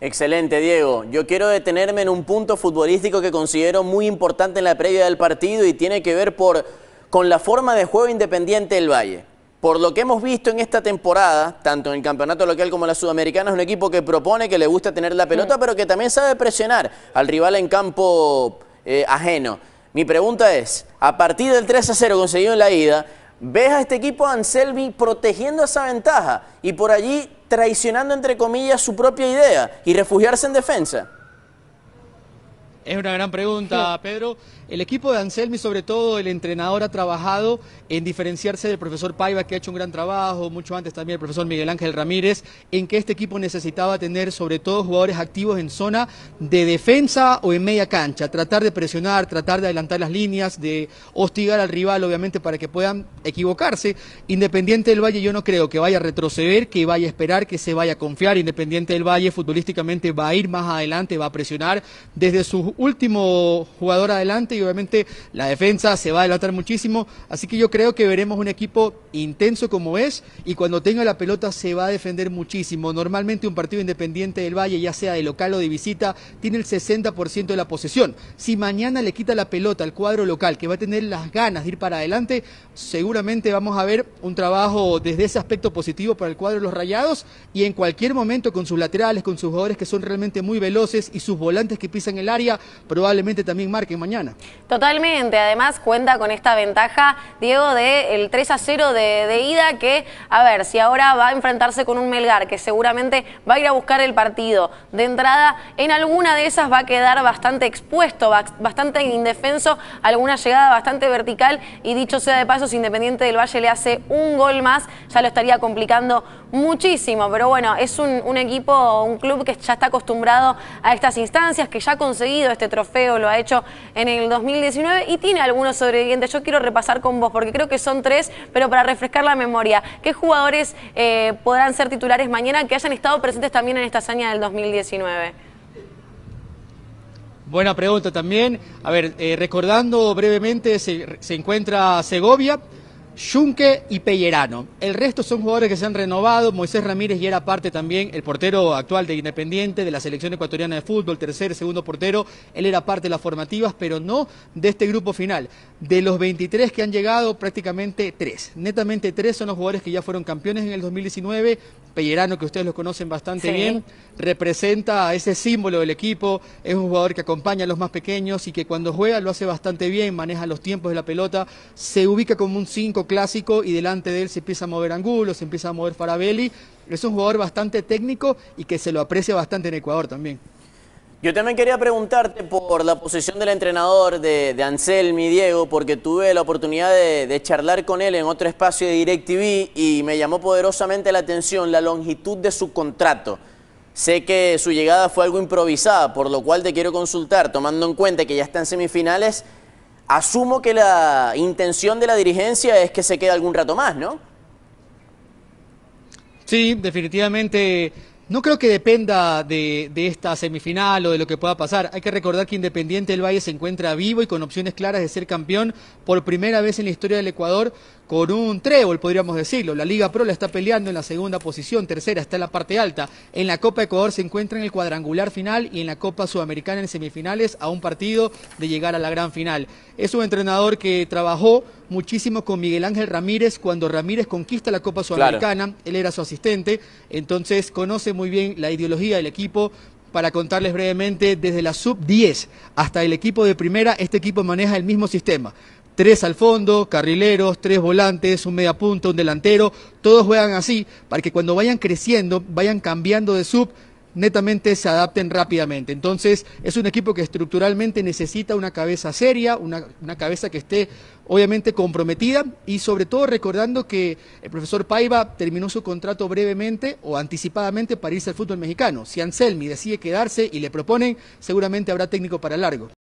Excelente, Diego. Yo quiero detenerme en un punto futbolístico que considero muy importante en la previa del partido y tiene que ver por, con la forma de juego independiente del Valle. Por lo que hemos visto en esta temporada, tanto en el campeonato local como en la sudamericana, es un equipo que propone, que le gusta tener la pelota, mm. pero que también sabe presionar al rival en campo eh, ajeno. Mi pregunta es, a partir del 3 a 0 conseguido en la ida, ¿ves a este equipo Anselmi protegiendo esa ventaja y por allí traicionando, entre comillas, su propia idea y refugiarse en defensa. Es una gran pregunta, Pedro. El equipo de Anselmi, sobre todo el entrenador, ha trabajado en diferenciarse del profesor Paiva, que ha hecho un gran trabajo, mucho antes también el profesor Miguel Ángel Ramírez, en que este equipo necesitaba tener sobre todo jugadores activos en zona de defensa o en media cancha, tratar de presionar, tratar de adelantar las líneas, de hostigar al rival, obviamente, para que puedan equivocarse. Independiente del Valle, yo no creo que vaya a retroceder, que vaya a esperar, que se vaya a confiar. Independiente del Valle, futbolísticamente va a ir más adelante, va a presionar desde sus último jugador adelante y obviamente la defensa se va a adelantar muchísimo. Así que yo creo que veremos un equipo intenso como es, y cuando tenga la pelota se va a defender muchísimo. Normalmente un partido independiente del Valle, ya sea de local o de visita, tiene el 60% de la posesión. Si mañana le quita la pelota al cuadro local, que va a tener las ganas de ir para adelante, seguramente vamos a ver un trabajo desde ese aspecto positivo para el cuadro de los Rayados, y en cualquier momento con sus laterales, con sus jugadores que son realmente muy veloces y sus volantes que pisan el área, probablemente también marquen mañana. Totalmente, además cuenta con esta ventaja, Diego, del 3 a 0 de de, ida que, a ver, si ahora va a enfrentarse con un Melgar que seguramente va a ir a buscar el partido de entrada, en alguna de esas va a quedar bastante expuesto, bastante indefenso, alguna llegada bastante vertical y dicho sea de pasos, Independiente del Valle le hace un gol más, ya lo estaría complicando muchísimo, pero bueno, es un, equipo, un club que ya está acostumbrado a estas instancias, que ya ha conseguido este trofeo, lo ha hecho en el 2019 y tiene algunos sobrevivientes. Yo quiero repasar con vos porque creo que son tres, pero para refrescar la memoria, ¿qué jugadores eh, podrán ser titulares mañana que hayan estado presentes también en esta hazaña del 2019? Buena pregunta también. A ver, eh, recordando brevemente, se, se encuentra Segovia, Junque y Pellerano. El resto son jugadores que se han renovado. Moisés Ramírez ya era parte también, el portero actual de Independiente, de la selección ecuatoriana de fútbol, tercer, segundo portero. Él era parte de las formativas, pero no de este grupo final. De los 23 que han llegado, prácticamente tres. Netamente tres son los jugadores que ya fueron campeones en el 2019 Pellerano, que ustedes lo conocen bastante bien, representa a ese símbolo del equipo, es un jugador que acompaña a los más pequeños y que cuando juega lo hace bastante bien, maneja los tiempos de la pelota, se ubica como un 5 clásico y delante de él se empieza a mover Angulo, se empieza a mover Farabelli, es un jugador bastante técnico y que se lo aprecia bastante en Ecuador también. Yo también quería preguntarte por la posición del entrenador de, Anselmi, Diego, porque tuve la oportunidad de, charlar con él en otro espacio de DirecTV y me llamó poderosamente la atención la longitud de su contrato. Sé que su llegada fue algo improvisada, por lo cual te quiero consultar, tomando en cuenta que ya está en semifinales, asumo que la intención de la dirigencia es que se quede algún rato más, ¿no? Sí, definitivamente no creo que dependa de, esta semifinal o de lo que pueda pasar. Hay que recordar que Independiente del Valle se encuentra vivo y con opciones claras de ser campeón por primera vez en la historia del Ecuador con un trébol, podríamos decirlo. La Liga Pro la está peleando en la segunda posición, tercera, está en la parte alta. En la Copa Ecuador se encuentra en el cuadrangular final y en la Copa Sudamericana en semifinales a un partido de llegar a la gran final. Es un entrenador que trabajó muchísimo con Miguel Ángel Ramírez cuando Ramírez conquista la Copa Sudamericana, él era su asistente, entonces conoce muy bien la ideología del equipo, para contarles brevemente, desde la sub 10 hasta el equipo de primera, este equipo maneja el mismo sistema tres al fondo, carrileros, tres volantes, un mediapunto, un delantero, todos juegan así para que cuando vayan creciendo, vayan cambiando de sub, netamente se adapten rápidamente. Entonces es un equipo que estructuralmente necesita una cabeza seria, una, una cabeza que esté obviamente comprometida y sobre todo recordando que el profesor Paiva terminó su contrato brevemente o anticipadamente para irse al fútbol mexicano. Si Anselmi decide quedarse y le proponen, seguramente habrá técnico para largo.